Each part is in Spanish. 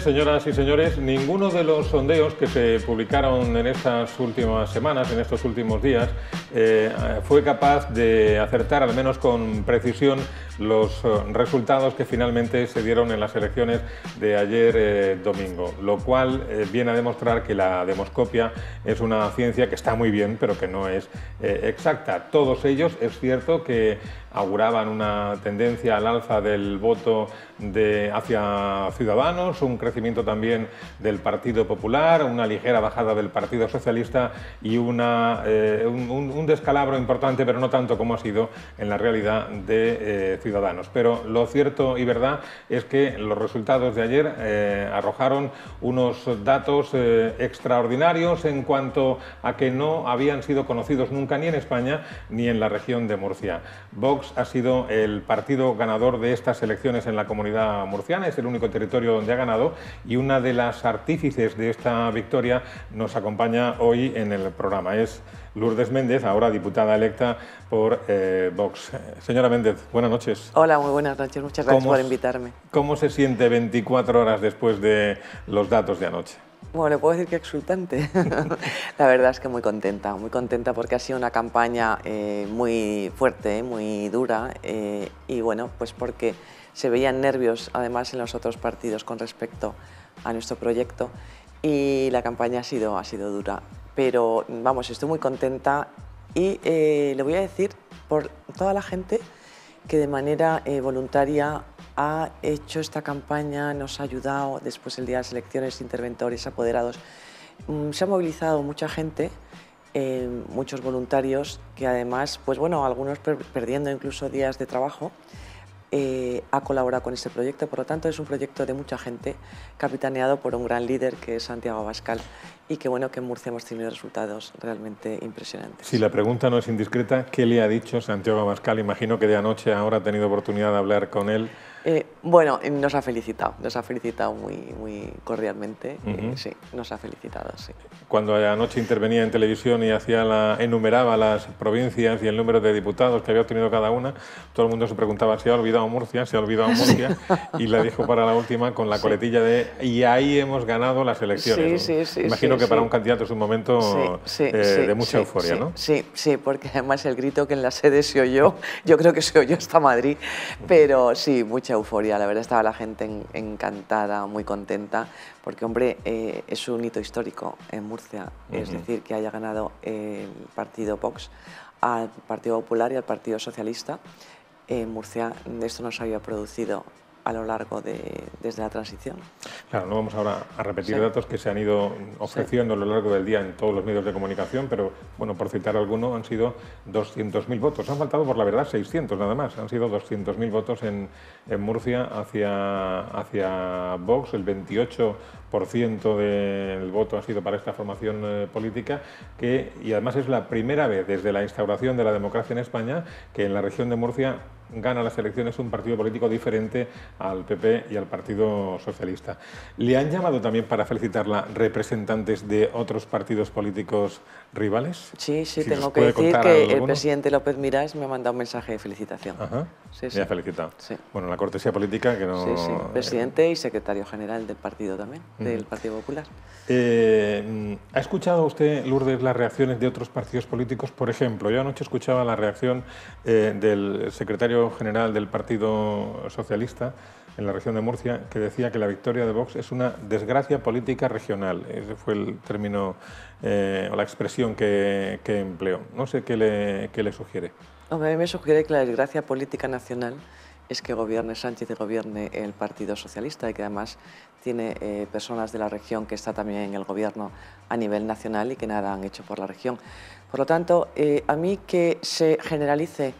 señoras y señores. Ninguno de los sondeos que se publicaron en estas últimas semanas, en estos últimos días, eh, fue capaz de acertar al menos con precisión los eh, resultados que finalmente se dieron en las elecciones de ayer eh, domingo, lo cual viene a demostrar que la demoscopia es una ciencia que está muy bien, pero que no es exacta. Todos ellos es cierto que auguraban una tendencia al alza del voto de, hacia Ciudadanos, un crecimiento también del Partido Popular, una ligera bajada del Partido Socialista y una, un un descalabro importante, pero no tanto como ha sido en la realidad de eh, Ciudadanos. Pero lo cierto y verdad es que los resultados de ayer eh, arrojaron unos datos eh, extraordinarios en cuanto a que no habían sido conocidos nunca ni en España ni en la región de Murcia. Vox ha sido el partido ganador de estas elecciones en la comunidad murciana, es el único territorio donde ha ganado y una de las artífices de esta victoria nos acompaña hoy en el programa. Es Lourdes Méndez, ahora diputada electa por eh, Vox. Señora Méndez, buenas noches. Hola, muy buenas noches. Muchas gracias por invitarme. ¿Cómo se siente 24 horas después de los datos de anoche? Bueno, le puedo decir que exultante. la verdad es que muy contenta, muy contenta porque ha sido una campaña eh, muy fuerte, muy dura eh, y bueno, pues porque se veían nervios además en los otros partidos con respecto a nuestro proyecto y la campaña ha sido, ha sido dura pero vamos, estoy muy contenta y eh, le voy a decir por toda la gente que de manera eh, voluntaria ha hecho esta campaña, nos ha ayudado después el día de las elecciones, interventores, apoderados. Mm, se ha movilizado mucha gente, eh, muchos voluntarios que además, pues bueno, algunos perdiendo incluso días de trabajo. Eh, ha colaborado con este proyecto, por lo tanto es un proyecto de mucha gente, capitaneado por un gran líder que es Santiago Abascal y que bueno que en Murcia hemos tenido resultados realmente impresionantes. Si la pregunta no es indiscreta, ¿qué le ha dicho Santiago Abascal? Imagino que de anoche ahora ha tenido oportunidad de hablar con él. Eh, bueno, nos ha felicitado, nos ha felicitado muy, muy cordialmente, eh, sí, nos ha felicitado, sí. Cuando anoche intervenía en televisión y hacía la, enumeraba las provincias y el número de diputados que había obtenido cada una, todo el mundo se preguntaba si ha olvidado Murcia, si ha olvidado Murcia, y la dijo para la última con la coletilla de y ahí hemos ganado las elecciones. Sí, sí, sí. Imagino que para un candidato es un momento eh, de mucha euforia, ¿no? Sí, sí, porque además el grito que en la sede se oyó, yo creo que se oyó hasta Madrid, pero sí, mucha euforia, la verdad estaba la gente encantada, muy contenta, porque hombre, eh, es un hito histórico en Murcia, es decir, que haya ganado el partido Vox al Partido Popular y al Partido Socialista. En Murcia esto no se había producido a lo largo de desde la transición. Claro, no vamos ahora a repetir datos que se han ido ofreciendo a lo largo del día en todos los medios de comunicación, pero bueno, por citar alguno, han sido 200.000 votos. Han faltado, por la verdad, 600 nada más. Han sido 200.000 votos en, Murcia hacia, hacia Vox, el 28% del voto ha sido para esta formación eh, política, que, y además es la primera vez desde la instauración de la democracia en España que en la región de Murcia gana las elecciones un partido político diferente al PP y al Partido Socialista. ¿Le han llamado también para felicitarla representantes de otros partidos políticos rivales? Sí, sí, tengo que decir que el presidente López Miras me ha mandado un mensaje de felicitación. Me ha felicitado. Bueno, la cortesía política que no... Sí, sí, presidente y secretario general del partido también, del Partido Popular. Eh, mm, ¿Ha escuchado usted, Lourdes, las reacciones de otros partidos políticos? Por ejemplo, yo anoche escuchaba la reacción eh, del secretario general del Partido Socialista en la región de Murcia, que decía que la victoria de Vox es una desgracia política regional. Ese fue el término eh, o la expresión que, empleó. No sé qué le, le sugiere. A mí me sugiere que la desgracia política nacional es que gobierne Sánchez y gobierne el Partido Socialista y que además tiene eh, personas de la región que está también en el gobierno a nivel nacional y que nada han hecho por la región. Por lo tanto, eh, a mí que se generalice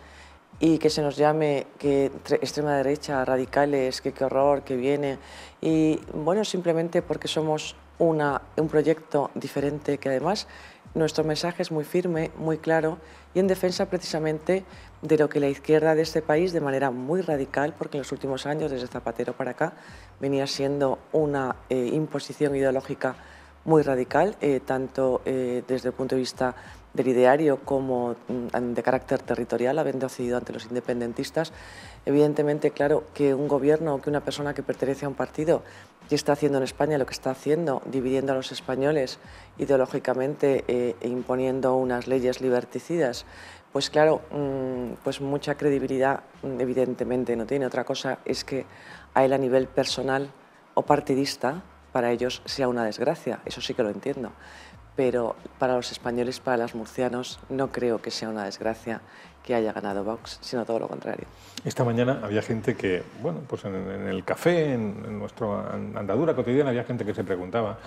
y que se nos llame que extrema derecha, radicales, que qué horror, que viene. Y bueno, simplemente porque somos una, un proyecto diferente que además nuestro mensaje es muy firme, muy claro y en defensa precisamente de lo que la izquierda de este país de manera muy radical, porque en los últimos años, desde Zapatero para acá, venía siendo una eh, imposición ideológica muy radical, eh, tanto eh, desde el punto de vista del ideario como mm, de carácter territorial, habiendo cedido ante los independentistas, evidentemente, claro, que un gobierno o que una persona que pertenece a un partido y está haciendo en España lo que está haciendo, dividiendo a los españoles ideológicamente eh, e imponiendo unas leyes liberticidas, pues claro, mm, pues mucha credibilidad mm, evidentemente no tiene. Otra cosa es que a él a nivel personal o partidista, para ellos sea una desgracia, eso sí que lo entiendo pero para los españoles, para los murcianos, no creo que sea una desgracia que haya ganado Vox, sino todo lo contrario. Esta mañana había gente que, bueno, pues en, el café, en, nuestra andadura cotidiana, había gente que se preguntaba,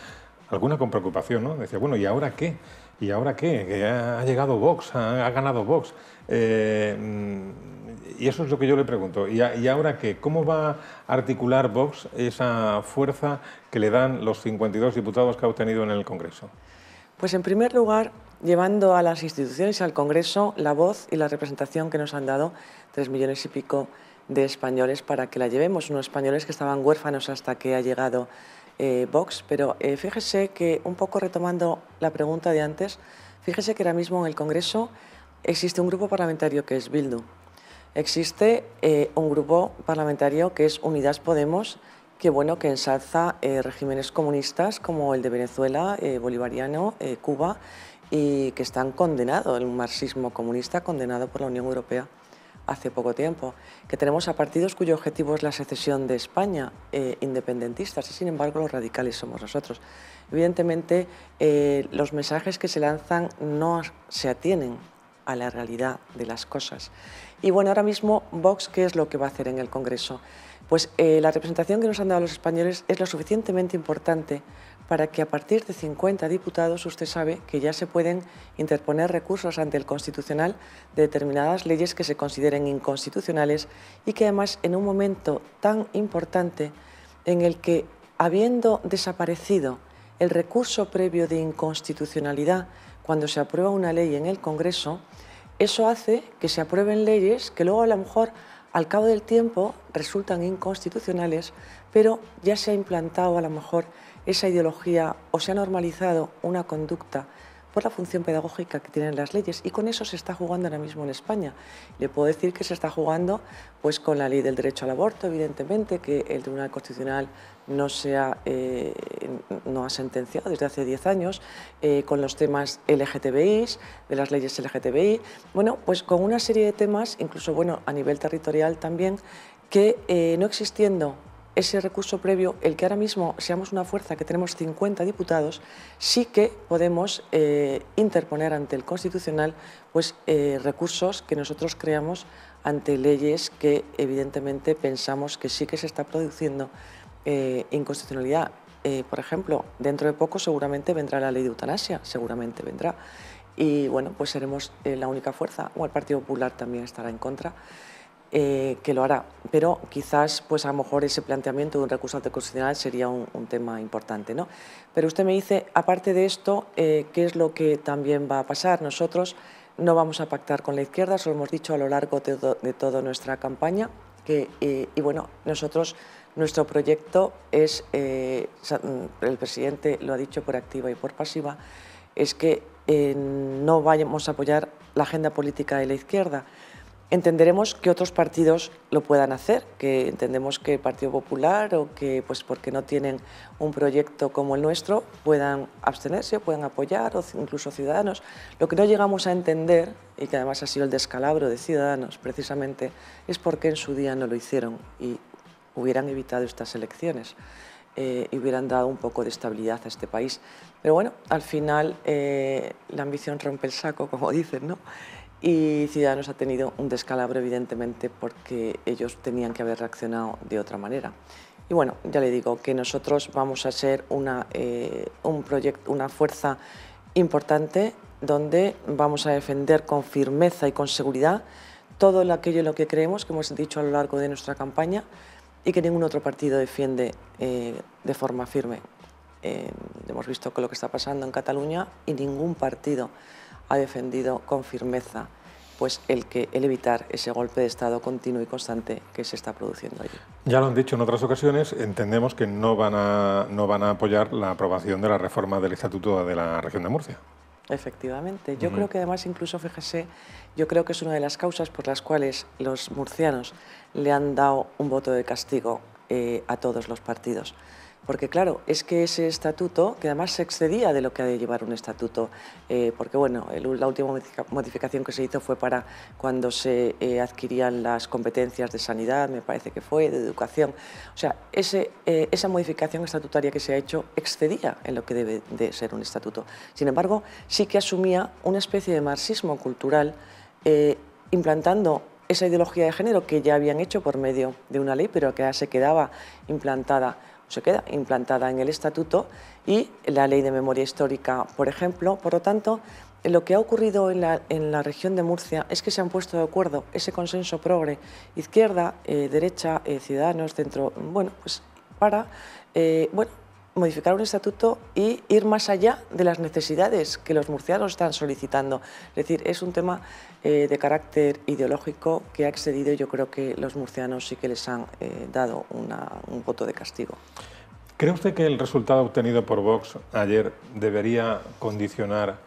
alguna con preocupación, ¿no? Decía, bueno, ¿y ahora qué? ¿Y ahora qué? Que ha, llegado Vox, ha, ganado Vox. Eh, y eso es lo que yo le pregunto. ¿Y, ¿Y, ahora qué? ¿Cómo va a articular Vox esa fuerza que le dan los 52 diputados que ha obtenido en el Congreso? Pues en primer lugar, llevando a las instituciones y al Congreso la voz y la representación que nos han dado tres millones y pico de españoles para que la llevemos, unos españoles que estaban huérfanos hasta que ha llegado eh, Vox. Pero eh, fíjese que, un poco retomando la pregunta de antes, fíjese que ahora mismo en el Congreso existe un grupo parlamentario que es Bildu, existe eh, un grupo parlamentario que es Unidas Podemos, que bueno que ensalza eh, regímenes comunistas como el de Venezuela, eh, bolivariano, eh, Cuba y que están condenados, el marxismo comunista condenado por la Unión Europea hace poco tiempo, que tenemos a partidos cuyo objetivo es la secesión de España, independentistas, y sin embargo los radicales somos nosotros. Evidentemente los mensajes que se lanzan no se atienen a la realidad de las cosas. Y bueno, ahora mismo Vox, ¿qué es lo que va a hacer en el Congreso? Pues eh, la representación que nos han dado los españoles es lo suficientemente importante para que a partir de 50 diputados usted sabe que ya se pueden interponer recursos ante el Constitucional de determinadas leyes que se consideren inconstitucionales y que además en un momento tan importante en el que habiendo desaparecido el recurso previo de inconstitucionalidad cuando se aprueba una ley en el Congreso, eso hace que se aprueben leyes que luego a lo mejor al cabo del tiempo resultan inconstitucionales, pero ya se ha implantado a lo mejor esa ideología o se ha normalizado una conducta por la función pedagógica que tienen las leyes y con eso se está jugando ahora mismo en España. Le puedo decir que se está jugando pues, con la ley del derecho al aborto, evidentemente, que el Tribunal Constitucional no, sea, ha, eh, no ha sentenciado desde hace 10 años, eh, con los temas LGTBI, de las leyes LGTBI, bueno, pues con una serie de temas, incluso bueno, a nivel territorial también, que eh, no existiendo ese recurso previo, el que ahora mismo seamos una fuerza que tenemos 50 diputados, sí que podemos eh, interponer ante el Constitucional pues, eh, recursos que nosotros creamos ante leyes que evidentemente pensamos que sí que se está produciendo eh, inconstitucionalidad. por ejemplo, dentro de poco seguramente vendrá la ley de eutanasia, seguramente vendrá. Y bueno, pues seremos la única fuerza, o el Partido Popular también estará en contra. Eh, que lo hará. Pero quizás, pues a lo mejor ese planteamiento de un recurso anticonstitucional sería un, tema importante. ¿no? Pero usted me dice, aparte de esto, eh, ¿qué es lo que también va a pasar? Nosotros no vamos a pactar con la izquierda, eso lo hemos dicho a lo largo de, toda nuestra campaña. Eh, y bueno, nosotros, nuestro proyecto es, mm, el presidente lo ha dicho por activa y por pasiva, es que no vayamos a apoyar la agenda política de la izquierda entenderemos que otros partidos lo puedan hacer, que entendemos que el Partido Popular o que, pues porque no tienen un proyecto como el nuestro, puedan abstenerse, puedan apoyar, o incluso ciudadanos. Lo que no llegamos a entender, y que además ha sido el descalabro de ciudadanos precisamente, es porque en su día no lo hicieron y hubieran evitado estas elecciones. Eh, y hubieran dado un poco de estabilidad a este país. Pero bueno, al final eh, la ambición rompe el saco, como dicen, ¿no? y Ciudadanos ha tenido un descalabro evidentemente porque ellos tenían que haber reaccionado de otra manera. Y bueno, ya le digo que nosotros vamos a ser una, eh, un proyecto, una fuerza importante donde vamos a defender con firmeza y con seguridad todo aquello en lo que creemos, que hemos dicho a lo largo de nuestra campaña y que ningún otro partido defiende eh, de forma firme. Eh, hemos visto lo que está pasando en Cataluña y ningún partido ha defendido con firmeza pues el, que, evitar ese golpe de Estado continuo y constante que se está produciendo allí. Ya lo han dicho en otras ocasiones, entendemos que no van a, no van a apoyar la aprobación de la reforma del Estatuto de la Región de Murcia. Efectivamente, yo creo que además incluso, fíjese, yo creo que es una de las causas por las cuales los murcianos le han dado un voto de castigo eh, a todos los partidos. Porque claro, es que ese estatuto, que además se excedía de lo que ha de llevar un estatuto, eh, porque bueno, la última modificación que se hizo fue para cuando se eh, adquirían las competencias de sanidad, me parece que fue, de educación. O sea, eh, esa modificación estatutaria que se ha hecho excedía en lo que debe de ser un estatuto. Sin embargo, sí que asumía una especie de marxismo cultural implantando esa ideología de género que ya habían hecho por medio de una ley, pero que ya se quedaba implantada se queda implantada en el Estatuto y la Ley de Memoria Histórica, por ejemplo. Por lo tanto, lo que ha ocurrido en la, región de Murcia es que se han puesto de acuerdo ese consenso progre, izquierda, eh, derecha, eh, ciudadanos, centro, bueno, pues para eh, bueno, modificar un estatuto y ir más allá de las necesidades que los murcianos están solicitando. Es decir, es un tema eh, de carácter ideológico que ha excedido yo creo que los murcianos sí que les han eh, dado un voto de castigo. ¿Cree usted que el resultado obtenido por Vox ayer debería condicionar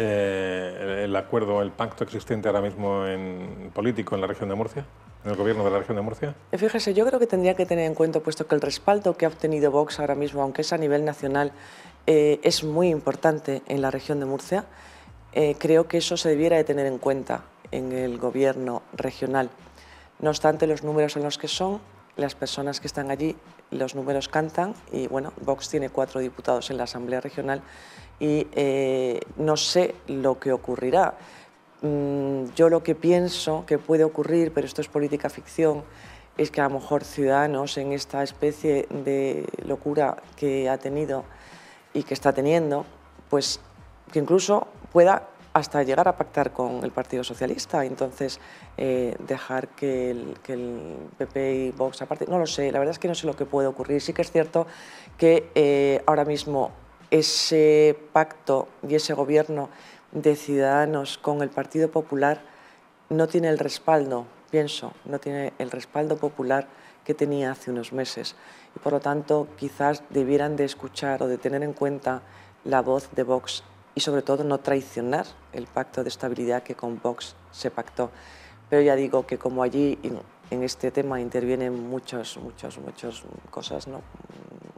eh, el acuerdo, el pacto existente ahora mismo en, político en la región de Murcia? en el gobierno de la región de Murcia? Eh, fíjese, yo creo que tendría que tener en cuenta, puesto que el respaldo que ha obtenido Vox ahora mismo, aunque es a nivel nacional, eh, es muy importante en la región de Murcia, creo que eso se debiera de tener en cuenta en el gobierno regional. No obstante, los números en los que son, las personas que están allí los números cantan y bueno, Vox tiene cuatro diputados en la Asamblea Regional y eh, no sé lo que ocurrirá. Mm, yo lo que pienso que puede ocurrir, pero esto es política ficción, es que a lo mejor Ciudadanos en esta especie de locura que ha tenido y que está teniendo, pues que incluso pueda hasta llegar a pactar con el Partido Socialista. Entonces, eh, dejar que el, PP y Vox aparte, no lo sé, la verdad es que no sé lo que puede ocurrir. Sí que es cierto que eh, ahora mismo ese pacto y ese gobierno de Ciudadanos con el Partido Popular no tiene el respaldo, pienso, no tiene el respaldo popular que tenía hace unos meses. Y por lo tanto, quizás debieran de escuchar o de tener en cuenta la voz de Vox y sobre todo no traicionar el pacto de estabilidad que con Vox se pactó. Pero ya digo que como allí en este tema intervienen muchas, muchas, muchas cosas, ¿no?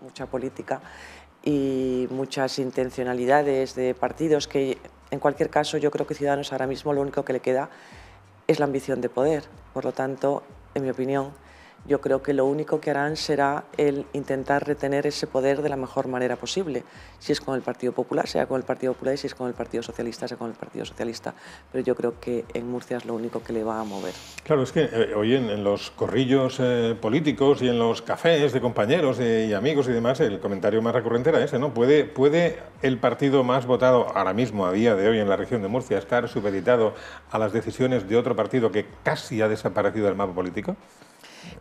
mucha política y muchas intencionalidades de partidos que en cualquier caso yo creo que Ciudadanos ahora mismo lo único que le queda es la ambición de poder. Por lo tanto, en mi opinión, yo creo que lo único que harán será el intentar retener ese poder de la mejor manera posible, si es con el Partido Popular, sea con el Partido Popular, y si es con el Partido Socialista, sea con el Partido Socialista, pero yo creo que en Murcia es lo único que le va a mover. Claro, es que eh, hoy en, los corrillos eh, políticos y en los cafés de compañeros y amigos y demás, el comentario más recurrente era ese, ¿no? ¿Puede, ¿Puede el partido más votado ahora mismo, a día de hoy, en la región de Murcia, estar supeditado a las decisiones de otro partido que casi ha desaparecido del mapa político?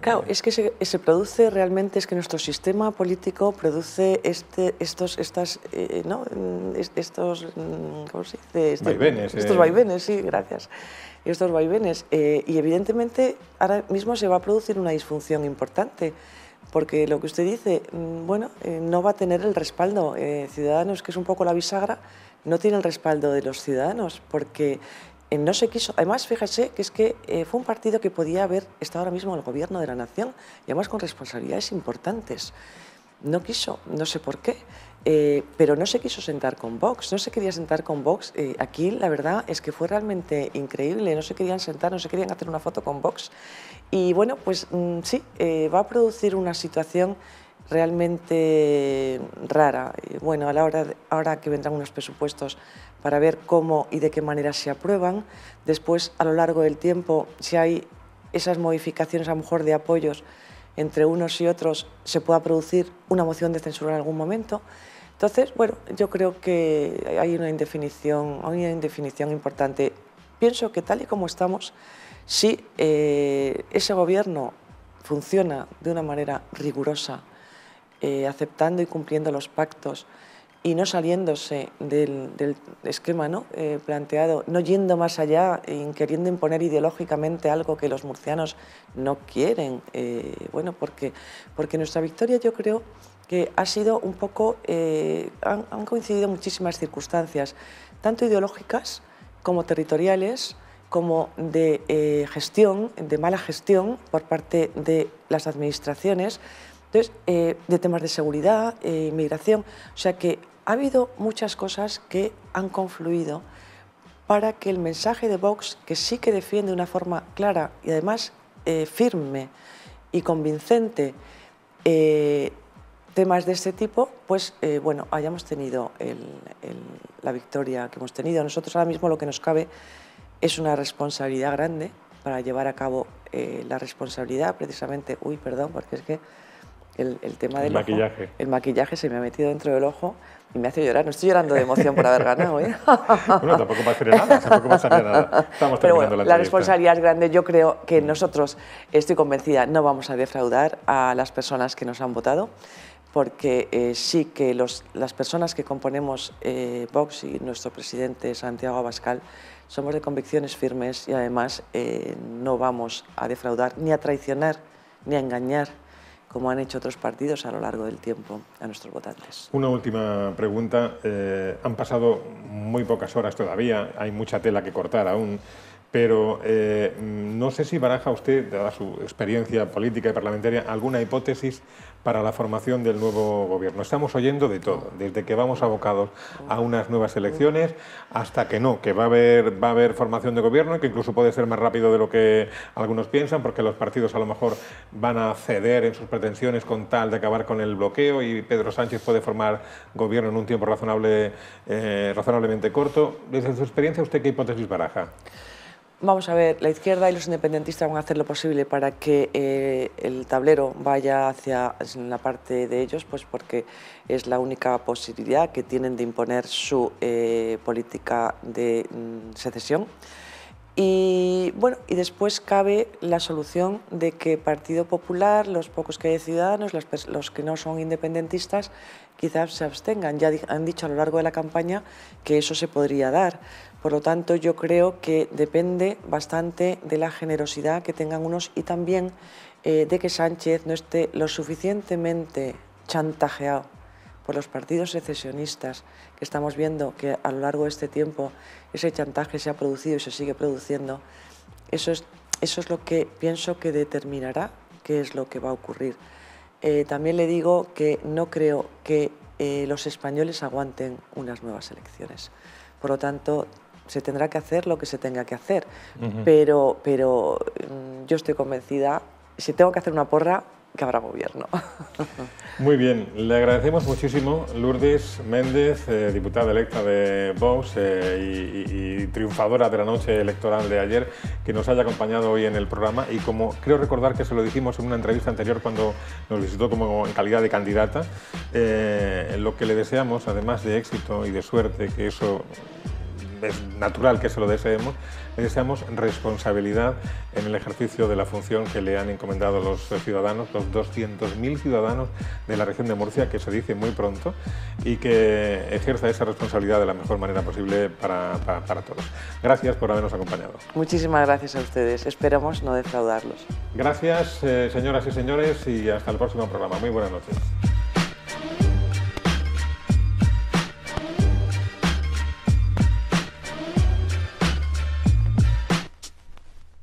Claro, es que se, produce realmente, es que nuestro sistema político produce este, estos, estas, eh, ¿no? Mm, estos, mm, ¿cómo se dice? Este, estos eh. vaivenes, sí, gracias. Estos vaivenes. Eh, y evidentemente ahora mismo se va a producir una disfunción importante, porque lo que usted dice, mm, bueno, no va a tener el respaldo. Ciudadanos, que es un poco la bisagra, no tiene el respaldo de los ciudadanos, porque no se quiso. Además, fíjese que es que eh, fue un partido que podía haber estado ahora mismo en el gobierno de la nación y además con responsabilidades importantes. No quiso, no sé por qué, eh, pero no se quiso sentar con Vox, no se quería sentar con Vox. Eh, aquí la verdad es que fue realmente increíble, no se querían sentar, no se querían hacer una foto con Vox. Y bueno, pues mm, sí, va a producir una situación realmente rara. Eh, bueno, a la hora ahora que vendrán unos presupuestos para ver cómo y de qué manera se aprueban, después a lo largo del tiempo, si hay esas modificaciones a lo mejor de apoyos entre unos y otros, se pueda producir una moción de censura en algún momento. Entonces, bueno, yo creo que hay una indefinición, indefinición importante. Pienso que tal y como estamos, si eh, ese gobierno funciona de una manera rigurosa, eh, aceptando y cumpliendo los pactos y no saliéndose del, esquema ¿no? Eh, planteado, no yendo más allá, eh, queriendo imponer ideológicamente algo que los murcianos no quieren. bueno, porque, porque nuestra victoria yo creo que ha sido un poco, han, coincidido muchísimas circunstancias, tanto ideológicas como territoriales, como de gestión, de mala gestión por parte de las administraciones, entonces, eh, de temas de seguridad, eh, inmigración, o sea que ha habido muchas cosas que han confluido para que el mensaje de Vox, que sí que defiende de una forma clara y además eh, firme y convincente temas de este tipo, pues bueno, hayamos tenido la victoria que hemos tenido. A Nosotros ahora mismo lo que nos cabe es una responsabilidad grande para llevar a cabo la responsabilidad, precisamente, uy, perdón, porque es que el, tema del maquillaje. El maquillaje se me ha metido dentro del ojo y me hace llorar. No estoy llorando de emoción por haber ganado. ¿eh? bueno, tampoco pasaría nada, tampoco pasaría nada. Estamos Pero bueno, la, la responsabilidad es grande. Yo creo que nosotros, estoy convencida, no vamos a defraudar a las personas que nos han votado porque eh, sí que los, las personas que componemos eh, Vox y nuestro presidente Santiago Abascal somos de convicciones firmes y además eh, no vamos a defraudar, ni a traicionar, ni a engañar como han hecho otros partidos a lo largo del tiempo a nuestros votantes. Una última pregunta. Eh, han pasado muy pocas horas todavía, hay mucha tela que cortar aún, pero eh, no sé si baraja usted, dada su experiencia política y parlamentaria, alguna hipótesis para la formación del nuevo gobierno. Estamos oyendo de todo, desde que vamos abocados a unas nuevas elecciones hasta que no, que va a haber, va a haber formación de gobierno, y que incluso puede ser más rápido de lo que algunos piensan, porque los partidos a lo mejor van a ceder en sus pretensiones con tal de acabar con el bloqueo y Pedro Sánchez puede formar gobierno en un tiempo razonable, eh, razonablemente corto. Desde su experiencia, ¿usted qué hipótesis baraja? Vamos a ver, la izquierda y los independentistas van a hacer lo posible para que eh, el tablero vaya hacia la parte de ellos, pues porque es la única posibilidad que tienen de imponer su eh, política de mm, secesión. Y bueno, y después cabe la solución de que Partido Popular, los pocos que hay de ciudadanos, los, que no son independentistas, quizás se abstengan. Ya han dicho a lo largo de la campaña que eso se podría dar. Por lo tanto, yo creo que depende bastante de la generosidad que tengan unos y también eh, de que Sánchez no esté lo suficientemente chantajeado por los partidos secesionistas que estamos viendo que a lo largo de este tiempo ese chantaje se ha producido y se sigue produciendo, eso es, eso es lo que pienso que determinará qué es lo que va a ocurrir. Eh, también le digo que no creo que eh, los españoles aguanten unas nuevas elecciones. Por lo tanto, se tendrá que hacer lo que se tenga que hacer. pero, pero mm, yo estoy convencida, si tengo que hacer una porra, que habrá gobierno. Muy bien, le agradecemos muchísimo Lourdes Méndez, eh, diputada electa de Vox eh, y, triunfadora de la noche electoral de ayer, que nos haya acompañado hoy en el programa y como creo recordar que se lo dijimos en una entrevista anterior cuando nos visitó como en calidad de candidata, eh, lo que le deseamos, además de éxito y de suerte, que eso es natural que se lo deseemos, le deseamos responsabilidad en el ejercicio de la función que le han encomendado los ciudadanos, los 200.000 ciudadanos de la región de Murcia, que se dice muy pronto, y que ejerza esa responsabilidad de la mejor manera posible para, todos. Gracias por habernos acompañado. Muchísimas gracias a ustedes. Esperamos no defraudarlos. Gracias, eh, señoras y señores, y hasta el próximo programa. Muy buenas noches.